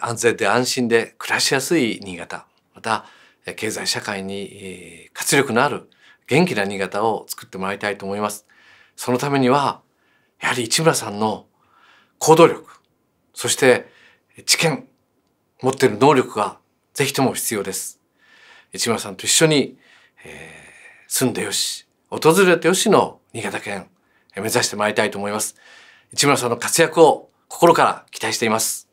安全で安心で暮らしやすい新潟、また経済社会に活力のある元気な新潟を作ってもらいたいと思います。そのためには、やはり市村さんの行動力、そして知見、持っている能力がぜひとも必要です。市村さんと一緒に、えー、住んでよし、訪れてよしの新潟県、目指してまいりたいと思います。市村さんの活躍を心から期待しています。